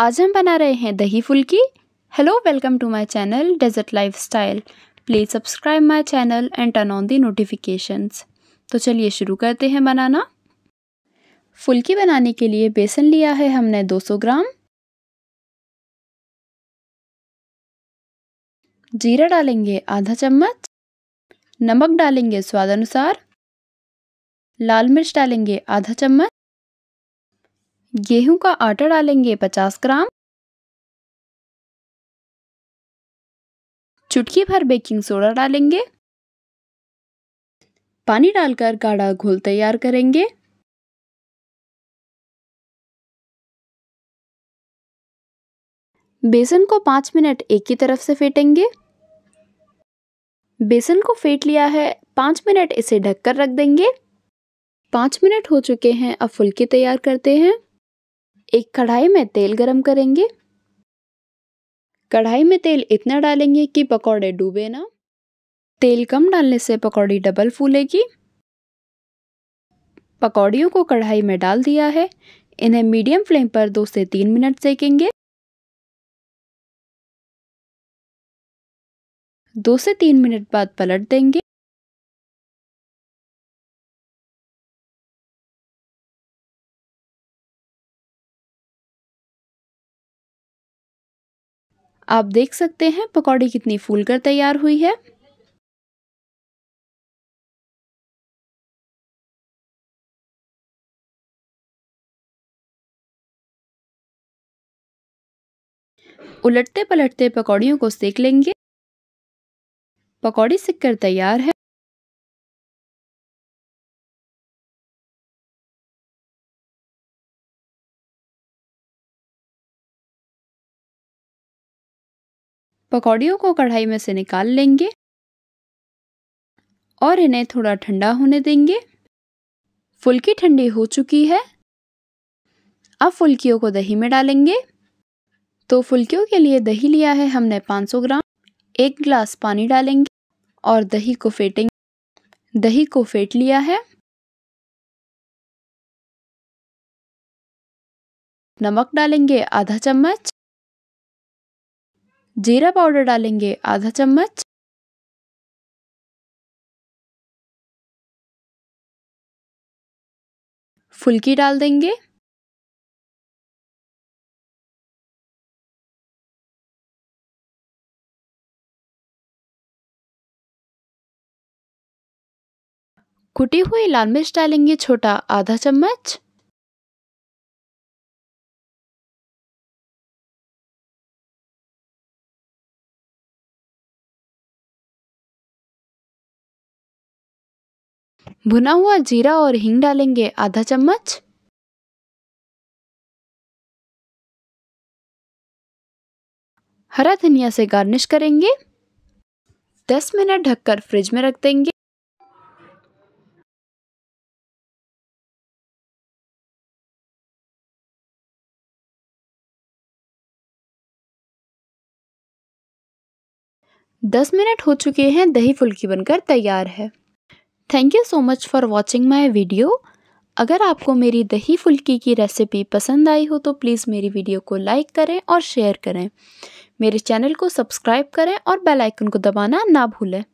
आज हम बना रहे हैं दही फुल्की hello welcome to my channel dessert lifestyle please subscribe my channel and turn on the notifications तो चलिए शुरू करते हैं बनाना फुल्की बनाने के लिए बेसन लिया है हमने 200 ग्राम जीरा डालेंगे आधा चम्मच नमक डालेंगे स्वाद अनुसार लाल मिर्च डालेंगे आधा चम्मच गेहूं का आटा डालेंगे 50 ग्राम चुटकी भर बेकिंग सोडा डालेंगे पानी डालकर गाढ़ा घोल तैयार करेंगे बेसन को पांच मिनट एक ही तरफ से फेंटेंगे बेसन को फेट लिया है पांच मिनट इसे ढककर रख देंगे पांच मिनट हो चुके हैं अब फुलके तैयार करते हैं एक कढ़ाई में तेल गरम करेंगे कढ़ाई में तेल इतना डालेंगे कि पकौड़े डूबे ना तेल कम डालने से पकौड़ी डबल फूलेगी पकौड़ियों को कढ़ाई में डाल दिया है इन्हें मीडियम फ्लेम पर दो से तीन मिनट सेकेंगे दो से तीन मिनट बाद पलट देंगे आप देख सकते हैं पकौड़ी कितनी फूल कर तैयार हुई है उलटते पलटते पकौड़ियों को सेक लेंगे पकौड़ी सिककर तैयार है पकौड़ियों को कढ़ाई में से निकाल लेंगे और इन्हें थोड़ा ठंडा होने देंगे फुल्की ठंडी हो चुकी है अब फुल्कियों को दही में डालेंगे तो फुल्कियों के लिए दही लिया है हमने 500 ग्राम एक गिलास पानी डालेंगे और दही को फेटेंगे दही को फेट लिया है नमक डालेंगे आधा चम्मच जीरा पाउडर डालेंगे आधा चम्मच फुल्की डाल देंगे कुटी हुई लाल मिर्च डालेंगे छोटा आधा चम्मच भुना हुआ जीरा और हींग डालेंगे आधा चम्मच हरा धनिया से गार्निश करेंगे 10 मिनट ढककर फ्रिज में रख देंगे दस मिनट हो चुके हैं दही फुल्की बनकर तैयार है thank you so much for watching my video अगर आपको मेरी दही फुल्की की रेसिपी पसंद आई हो तो प्लीज़ मेरी वीडियो को लाइक करें और शेयर करें मेरे चैनल को सब्सक्राइब करें और बेल आइकन को दबाना ना भूलें